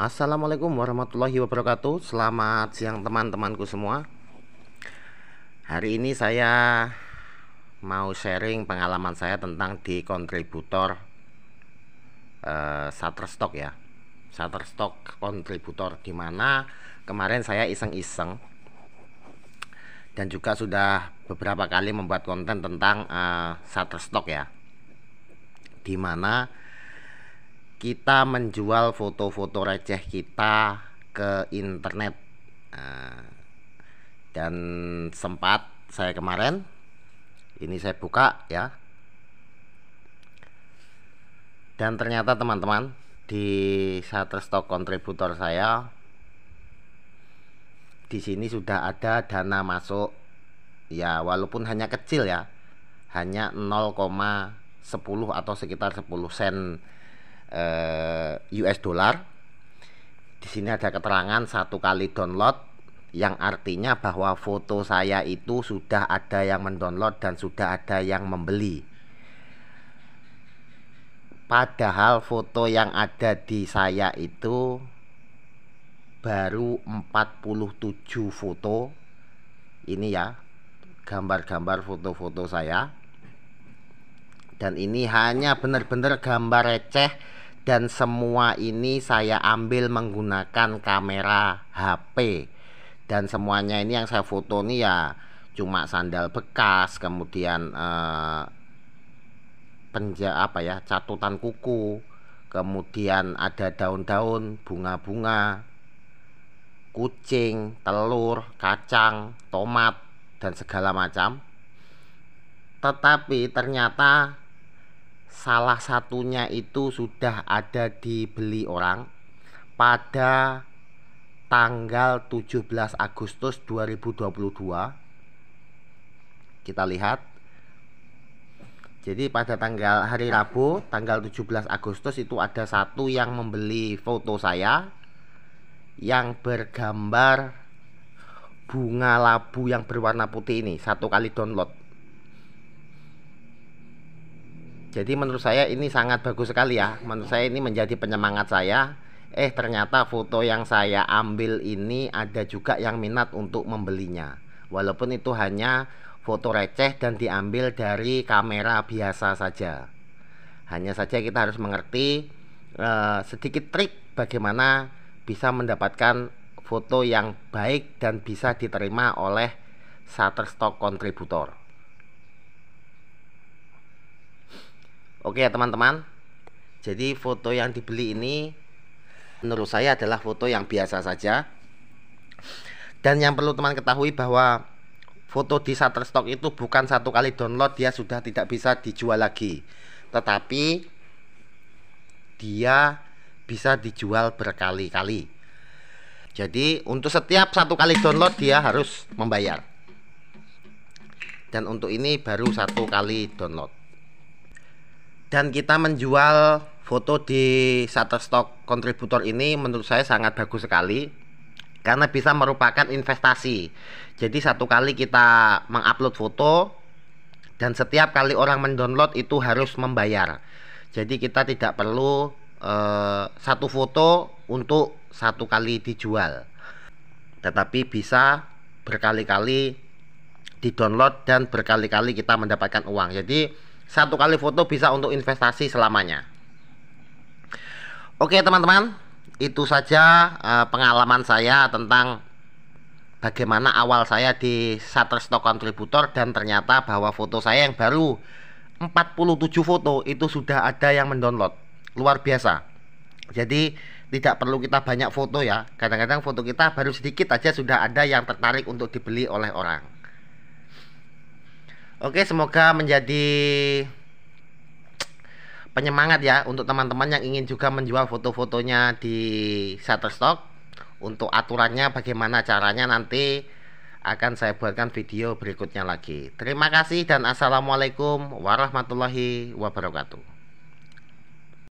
Assalamualaikum warahmatullahi wabarakatuh Selamat siang teman-temanku semua Hari ini saya mau sharing pengalaman saya tentang di kontributor uh, eh, Shutterstock ya Shutterstock kontributor Dimana kemarin saya iseng-iseng Dan juga sudah beberapa kali membuat konten tentang uh, Shutterstock ya Dimana mana kita menjual foto-foto receh kita ke internet nah, dan sempat saya kemarin ini saya buka ya dan ternyata teman-teman di Shutterstock kontributor saya di sini sudah ada dana masuk ya walaupun hanya kecil ya hanya 0,10 atau sekitar 10 sen eh, US dollar. Di sini ada keterangan satu kali download yang artinya bahwa foto saya itu sudah ada yang mendownload dan sudah ada yang membeli. Padahal foto yang ada di saya itu baru 47 foto. Ini ya, gambar-gambar foto-foto saya. Dan ini hanya benar-benar gambar receh dan semua ini saya ambil menggunakan kamera HP dan semuanya ini yang saya foto nih ya cuma sandal bekas kemudian eh, penja apa ya catatan kuku kemudian ada daun-daun bunga-bunga kucing telur kacang tomat dan segala macam tetapi ternyata salah satunya itu sudah ada dibeli orang pada tanggal 17 Agustus 2022 kita lihat jadi pada tanggal hari Rabu tanggal 17 Agustus itu ada satu yang membeli foto saya yang bergambar bunga labu yang berwarna putih ini satu kali download jadi menurut saya ini sangat bagus sekali ya. Menurut saya ini menjadi penyemangat saya. Eh ternyata foto yang saya ambil ini ada juga yang minat untuk membelinya. Walaupun itu hanya foto receh dan diambil dari kamera biasa saja. Hanya saja kita harus mengerti eh, sedikit trik bagaimana bisa mendapatkan foto yang baik dan bisa diterima oleh Shutterstock kontributor. Oke ya teman-teman. Jadi foto yang dibeli ini menurut saya adalah foto yang biasa saja. Dan yang perlu teman ketahui bahwa foto di Shutterstock itu bukan satu kali download dia sudah tidak bisa dijual lagi. Tetapi dia bisa dijual berkali-kali. Jadi untuk setiap satu kali download dia harus membayar. Dan untuk ini baru satu kali download dan kita menjual foto di Shutterstock kontributor ini menurut saya sangat bagus sekali karena bisa merupakan investasi. Jadi satu kali kita mengupload foto dan setiap kali orang mendownload itu harus membayar. Jadi kita tidak perlu uh, satu foto untuk satu kali dijual. Tetapi bisa berkali-kali di-download dan berkali-kali kita mendapatkan uang. Jadi satu kali foto bisa untuk investasi selamanya oke teman-teman itu saja eh, pengalaman saya tentang bagaimana awal saya di Shutterstock contributor dan ternyata bahwa foto saya yang baru 47 foto itu sudah ada yang mendownload luar biasa jadi tidak perlu kita banyak foto ya kadang-kadang foto kita baru sedikit aja sudah ada yang tertarik untuk dibeli oleh orang Oke, semoga menjadi penyemangat ya untuk teman-teman yang ingin juga menjual foto-fotonya di Shutterstock. Untuk aturannya bagaimana caranya nanti akan saya buatkan video berikutnya lagi. Terima kasih dan assalamualaikum warahmatullahi wabarakatuh.